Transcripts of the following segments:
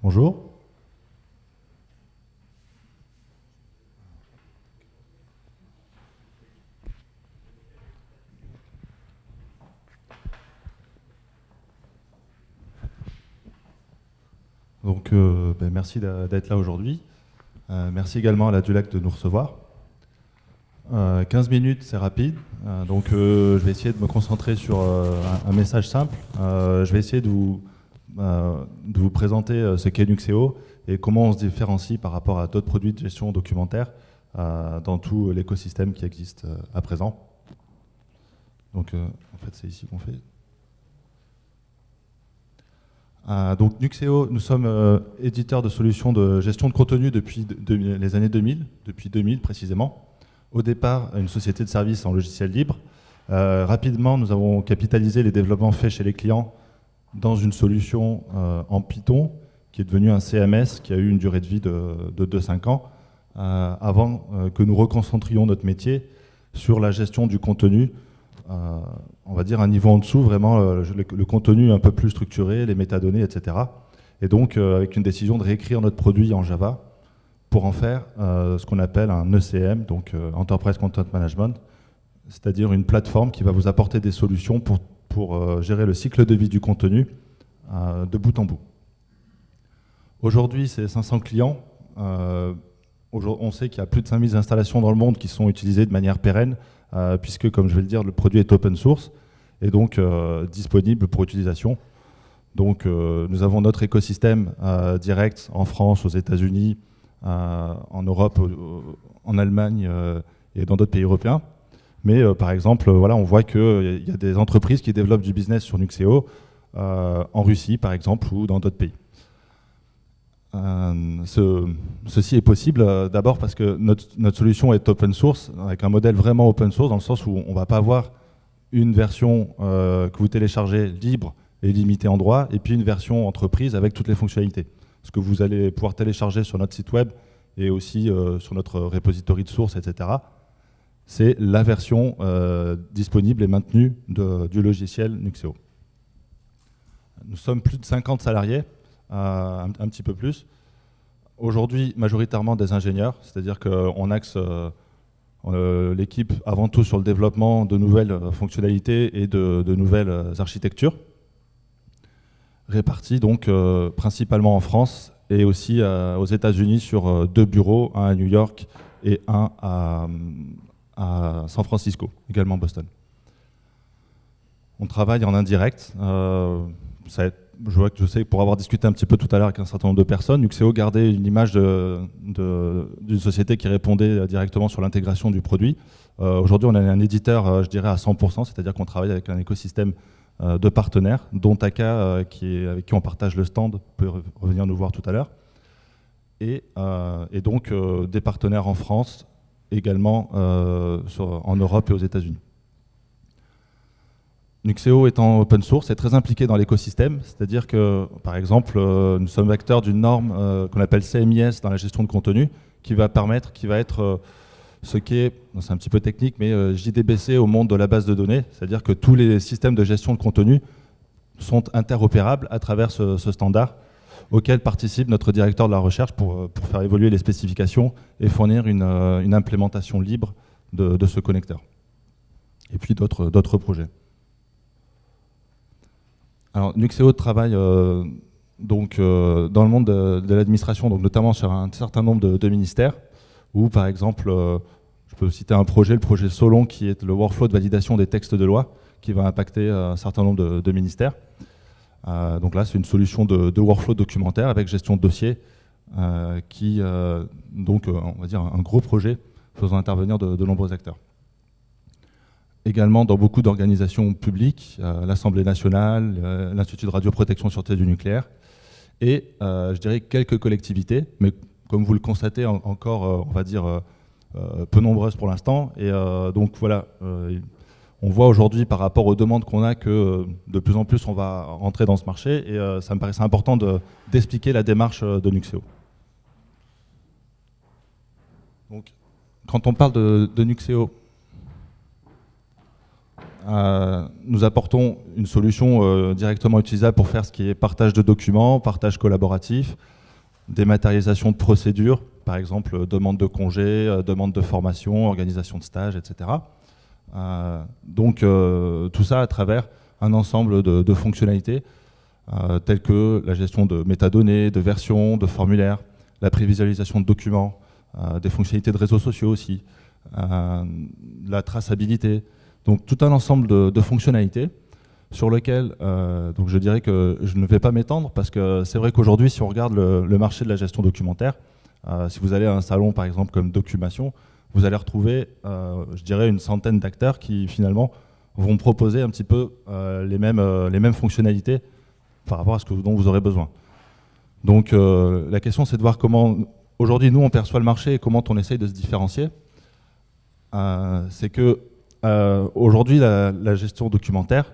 Bonjour. Donc, euh, ben, merci d'être là aujourd'hui. Euh, merci également à la Dulac de nous recevoir. 15 euh, minutes, c'est rapide. donc, je vais essayer de me concentrer sur un, message simple. je vais essayer de vous, euh, de vous présenter euh, ce qu'est Nuxeo et comment on se différencie par rapport à d'autres produits de gestion documentaire euh, dans tout l'écosystème qui existe à présent. Donc en fait c'est ici qu'on fait. donc Nuxeo, nous sommes éditeurs de solutions de gestion de contenu depuis les années 2000, depuis 2000 précisément. Au départ, une société de services en logiciel libre. rapidement, nous avons capitalisé les développements faits chez les clients dans une solution euh, en Python qui est devenue un CMS qui a eu une durée de vie de, 2-5 ans euh, avant euh, que nous reconcentrions notre métier sur la gestion du contenu, on va dire un niveau en dessous, vraiment le, le, contenu un peu plus structuré, les métadonnées, etc. Et donc avec une décision de réécrire notre produit en Java pour en faire ce qu'on appelle un ECM, donc Enterprise Content Management, c'est-à-dire une plateforme qui va vous apporter des solutions pour pour euh, gérer le cycle de vie du contenu euh, de bout en bout. Aujourd'hui, c'est 500 clients. Euh, on sait qu'il y a plus de 5000 installations dans le monde qui sont utilisées de manière pérenne, puisque, comme je vais le dire, le produit est open source et donc disponible pour utilisation. Donc nous avons notre écosystème direct en France, aux États-Unis, en Europe, en Allemagne et dans d'autres pays européens. Mais euh, par exemple, voilà, on voit qu'il euh, y, a des entreprises qui développent du business sur Nuxeo euh, en Russie, par exemple, ou dans d'autres pays. ceci est possible d'abord parce que notre, notre, solution est open source, avec un modèle vraiment open source, dans le sens où on ne va pas avoir une version que vous téléchargez libre et limitée en droit, et puis une version entreprise avec toutes les fonctionnalités. Ce que vous allez pouvoir télécharger sur notre site web et aussi sur notre repository de sources, etc c'est la version euh, disponible et maintenue du logiciel Nuxeo. Nous sommes plus de 50 salariés, euh, un, petit peu plus. Aujourd'hui, majoritairement des ingénieurs, c'est-à-dire qu'on axe euh, l'équipe avant tout sur le développement de nouvelles fonctionnalités et de, de nouvelles architectures, réparties donc principalement en France et aussi aux États-Unis sur deux bureaux, un à New York et un à, à San Francisco, également Boston. On travaille en indirect. Euh, ça je, vois que je sais que pour avoir discuté un petit peu tout à l'heure avec un certain nombre de personnes, Uxeo gardait une image d'une société qui répondait directement sur l'intégration du produit. Euh, aujourd'hui, on a un éditeur, euh, je dirais, à 100%, c'est-à-dire qu'on travaille avec un écosystème de partenaires, dont Taka, qui est, avec qui on partage le stand, peut revenir nous voir tout à l'heure. Et, donc des partenaires en France, également euh, en Europe et aux États-Unis. Nuxeo étant open source est très impliqué dans l'écosystème, c'est-à-dire que, par exemple, euh, nous sommes acteurs d'une norme euh, qu'on appelle CMIS dans la gestion de contenu, qui va permettre, qui va être ce qui est, c'est un petit peu technique, mais JDBC au monde de la base de données, c'est-à-dire que tous les systèmes de gestion de contenu sont interopérables à travers ce standard auquel participe notre directeur de la recherche pour, euh, faire évoluer les spécifications et fournir une, euh, implémentation libre de, ce connecteur. Et puis d'autres projets. Alors, Nuxeo travaille euh, donc, dans le monde de, de l'administration, notamment sur un certain nombre de, ministères, où par exemple, je peux citer un projet, le projet Solon, qui est le workflow de validation des textes de loi, qui va impacter un certain nombre de, de ministères. Euh, donc là, c'est une solution de, workflow documentaire avec gestion de dossier, euh, qui euh, donc, on va dire, un gros projet faisant intervenir de, nombreux acteurs. Également, dans beaucoup d'organisations publiques, l'Assemblée nationale, l'Institut de radioprotection sûreté du nucléaire, et je dirais quelques collectivités, mais comme vous le constatez, encore, on va dire, peu nombreuses pour l'instant. Et donc voilà, on voit aujourd'hui par rapport aux demandes qu'on a que euh, de plus en plus on va rentrer dans ce marché et euh, ça me paraissait important d'expliquer la démarche euh, de Nuxeo. Donc, quand on parle de, de Nuxeo, nous apportons une solution directement utilisable pour faire ce qui est partage de documents, partage collaboratif, dématérialisation de procédures, par exemple demande de congés, demande de formation, organisation de stage, etc. Euh, donc euh, tout ça à travers un ensemble de, fonctionnalités euh, telles que la gestion de métadonnées, de versions, de formulaires, la prévisualisation de documents, des fonctionnalités de réseaux sociaux aussi, la traçabilité, donc tout un ensemble de, fonctionnalités sur lequel donc je dirais que je ne vais pas m'étendre parce que c'est vrai qu'aujourd'hui, si on regarde le, marché de la gestion documentaire, si vous allez à un salon par exemple comme Documentation, vous allez retrouver, euh, je dirais, une centaine d'acteurs qui finalement vont proposer un petit peu euh, les, mêmes, euh, les mêmes fonctionnalités par rapport à ce dont vous aurez besoin. Donc la question c'est de voir comment aujourd'hui nous on perçoit le marché et comment on essaye de se différencier. c'est que aujourd'hui la, gestion documentaire,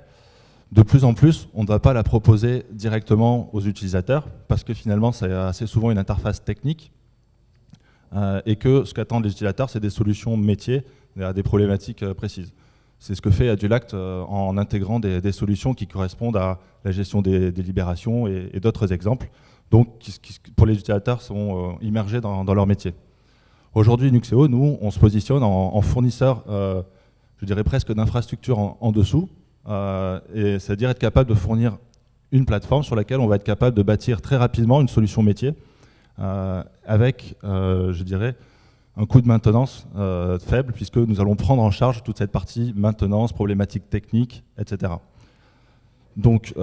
de plus en plus on ne va pas la proposer directement aux utilisateurs parce que finalement c'est assez souvent une interface technique euh, et que ce qu'attendent les utilisateurs, c'est des solutions métiers à des problématiques euh, précises. C'est ce que fait Adulact euh, en intégrant des, solutions qui correspondent à la gestion des, libérations et, d'autres exemples, donc qui, pour les utilisateurs sont immergés dans, leur métier. Aujourd'hui, Nuxeo, nous, on se positionne en, fournisseur, je dirais presque d'infrastructure en, dessous, c'est-à-dire être capable de fournir une plateforme sur laquelle on va être capable de bâtir très rapidement une solution métier, euh, avec, euh, je dirais, un coût de maintenance euh, faible, puisque nous allons prendre en charge toute cette partie maintenance, problématiques techniques, etc. Donc,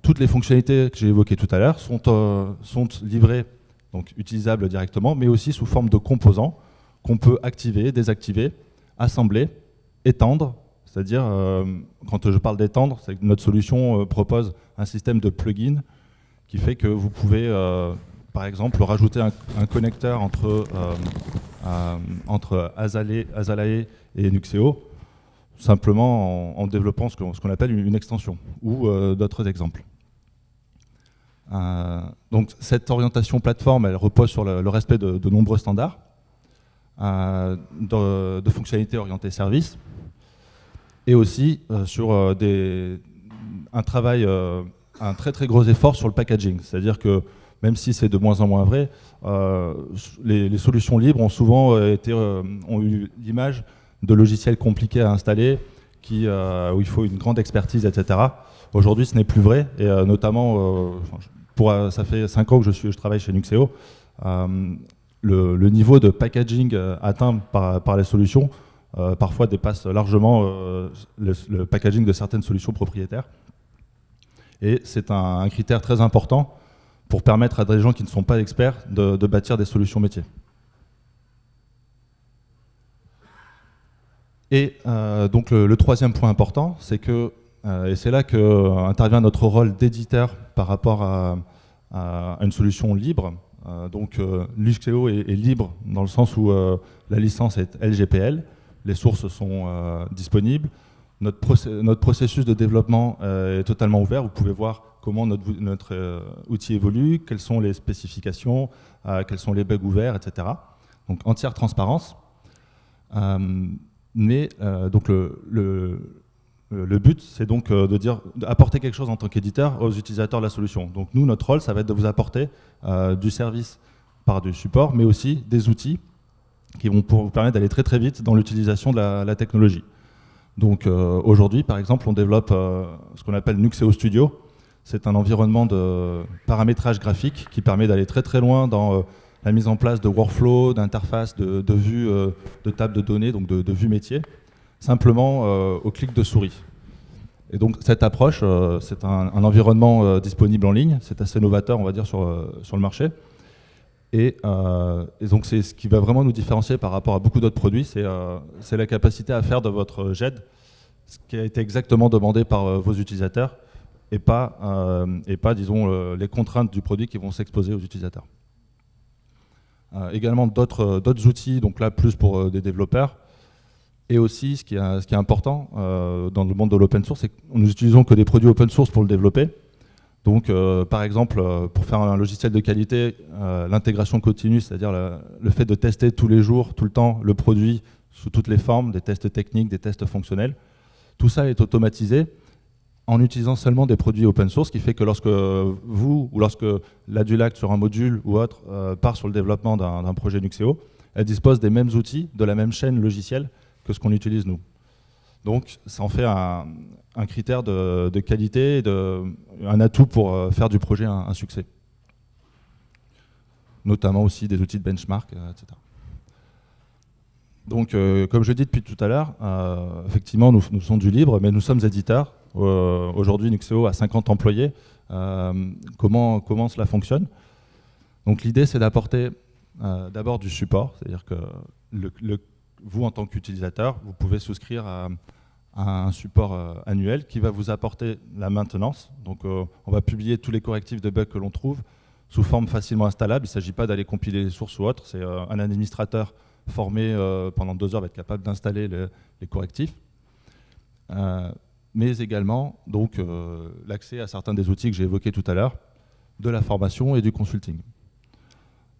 toutes les fonctionnalités que j'ai évoquées tout à l'heure sont, sont, livrées, donc utilisables directement, mais aussi sous forme de composants qu'on peut activer, désactiver, assembler, étendre. C'est-à-dire, quand je parle d'étendre, c'est que notre solution propose un système de plugin qui fait que vous pouvez par exemple, rajouter un, connecteur entre, euh, euh, entre Azalae et Nuxeo, simplement en, développant ce qu'on appelle une, extension, ou euh, d'autres exemples. donc cette orientation plateforme, elle repose sur le, respect de, nombreux standards de, fonctionnalités orientées services et aussi sur un travail, un très très gros effort sur le packaging. C'est-à-dire que même si c'est de moins en moins vrai, euh, les, solutions libres ont souvent euh, été, euh, ont eu l'image de logiciels compliqués à installer, où il faut une grande expertise, etc. Aujourd'hui, ce n'est plus vrai, et notamment, pour, ça fait 5 ans que je, je travaille chez Nuxeo, le, niveau de packaging atteint par, les solutions parfois dépasse largement le, packaging de certaines solutions propriétaires. Et c'est un, critère très important pour permettre à des gens qui ne sont pas experts de, bâtir des solutions métiers. Et euh, donc le, troisième point important, c'est que, euh, et c'est là que euh, intervient notre rôle d'éditeur par rapport à, une solution libre. donc Luxeo est, libre dans le sens où la licence est LGPL, les sources sont disponibles, notre, processus de développement euh, est totalement ouvert. Vous pouvez voir comment notre, euh, outil évolue, quelles sont les spécifications, euh, quels sont les bugs ouverts, etc. Donc entière transparence. mais donc le, but, c'est donc de dire d'apporter quelque chose en tant qu'éditeur aux utilisateurs de la solution. Donc nous, notre rôle, ça va être de vous apporter du service par du support, mais aussi des outils qui vont vous permettre d'aller très très vite dans l'utilisation de la, technologie. Donc euh, aujourd'hui, par exemple, on développe euh, ce qu'on appelle Nuxeo Studio. C'est un environnement de paramétrage graphique qui permet d'aller très très loin dans euh, la mise en place de workflows, d'interfaces, de, vues, de tables de données, donc de, de vues métiers, simplement au clic de souris. Et donc cette approche, c'est un, environnement disponible en ligne, c'est assez novateur on va dire sur le marché. Euh, et, donc, c'est ce qui va vraiment nous différencier par rapport à beaucoup d'autres produits, c'est euh, la capacité à faire de votre GED ce qui a été exactement demandé par euh, vos utilisateurs et pas, et pas disons, les contraintes du produit qui vont s'exposer aux utilisateurs. également, d'autres outils, donc là, plus pour des développeurs. Et aussi, ce qui est, ce qui est important dans le monde de l'open source, c'est que nous n'utilisons que des produits open source pour le développer. Donc, euh, par exemple, euh, pour faire un logiciel de qualité, euh, l'intégration continue, c'est-à-dire le, fait de tester tous les jours, tout le temps, le produit sous toutes les formes, des tests techniques, des tests fonctionnels, tout ça est automatisé en utilisant seulement des produits open source, ce qui fait que lorsque vous ou lorsque l'Adulact sur un module ou autre part sur le développement d'un projet Nuxeo, elle dispose des mêmes outils, de la même chaîne logicielle que ce qu'on utilise nous. Donc ça en fait un, critère de, qualité, un atout pour euh, faire du projet un, succès. Notamment aussi des outils de benchmark, euh, etc. Donc, euh, comme je dis depuis tout à l'heure, effectivement, nous, sommes du libre, mais nous sommes éditeurs. Aujourd'hui, Nuxeo a 50 employés. comment, cela fonctionne Donc, l'idée, c'est d'apporter d'abord du support, c'est-à-dire que vous, en tant qu'utilisateur, vous pouvez souscrire à, un support euh, annuel qui va vous apporter la maintenance. Donc euh, on va publier tous les correctifs de bugs que l'on trouve sous forme facilement installable. Il ne s'agit pas d'aller compiler les sources ou autre. C'est euh, un administrateur formé pendant deux heures va être capable d'installer les, correctifs. mais également donc l'accès à certains des outils que j'ai évoqués tout à l'heure, de la formation et du consulting.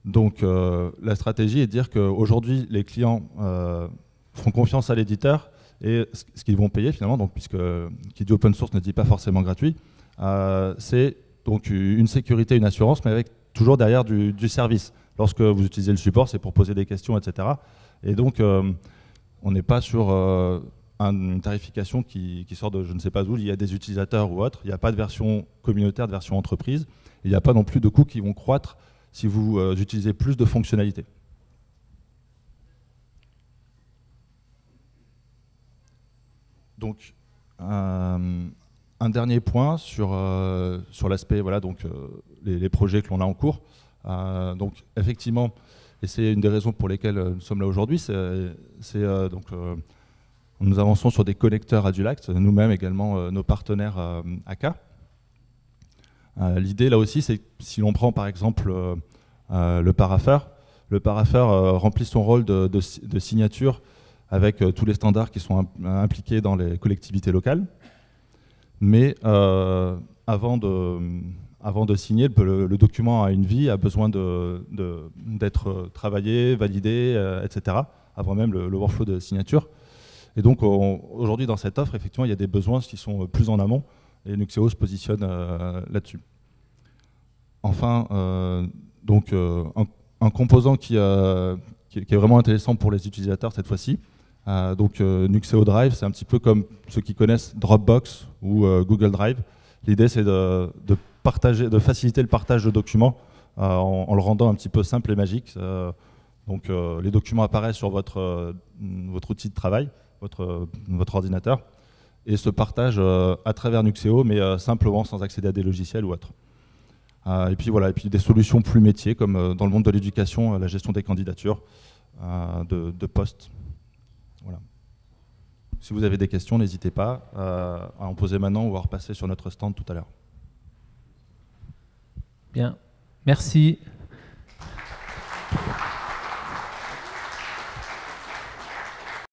Donc la stratégie est de dire qu'aujourd'hui les clients font confiance à l'éditeur et ce qu'ils vont payer finalement, donc, puisque euh, qui dit open source ne dit pas forcément gratuit, euh, c'est donc une sécurité, une assurance, mais avec toujours derrière du, service. Lorsque vous utilisez le support, c'est pour poser des questions, etc. Et donc, euh, on n'est pas sur une tarification qui, sort de je ne sais pas où, il y a des utilisateurs ou autres. il n'y a pas de version communautaire, de version entreprise, il n'y a pas non plus de coûts qui vont croître si vous utilisez plus de fonctionnalités. Donc, euh, un dernier point sur, euh, sur l'aspect, voilà, donc euh, les, projets que l'on a en cours. donc, effectivement, et c'est une des raisons pour lesquelles nous sommes là aujourd'hui, c'est donc nous avançons sur des connecteurs à Dulact, nous-mêmes également nos partenaires AK. L'idée là aussi, c'est si l'on prend par exemple le paraffeur, le paraffeur remplit son rôle de, de signature avec euh, tous les standards qui sont impliqués dans les collectivités locales. Mais euh, avant de, avant de signer, le, document a une vie, a besoin d'être de, euh, travaillé, validé, etc., avant même le, workflow de signature. Et donc aujourd'hui dans cette offre, effectivement, il y a des besoins qui sont plus en amont, et Nuxeo se positionne là-dessus. Enfin, donc un, composant qui, est vraiment intéressant pour les utilisateurs cette fois-ci, euh, donc euh, Nuxeo Drive, c'est un petit peu comme ceux qui connaissent Dropbox ou euh, Google Drive. L'idée, c'est de, partager, de faciliter le partage de documents en, le rendant un petit peu simple et magique. donc les documents apparaissent sur votre, outil de travail, votre, ordinateur, et se partagent à travers Nuxeo, mais simplement sans accéder à des logiciels ou autres et puis voilà, et puis des solutions plus métiers, comme dans le monde de l'éducation, la gestion des candidatures, de postes. Voilà. Si vous avez des questions, n'hésitez pas euh, à en poser maintenant ou à repasser sur notre stand tout à l'heure. Bien, merci.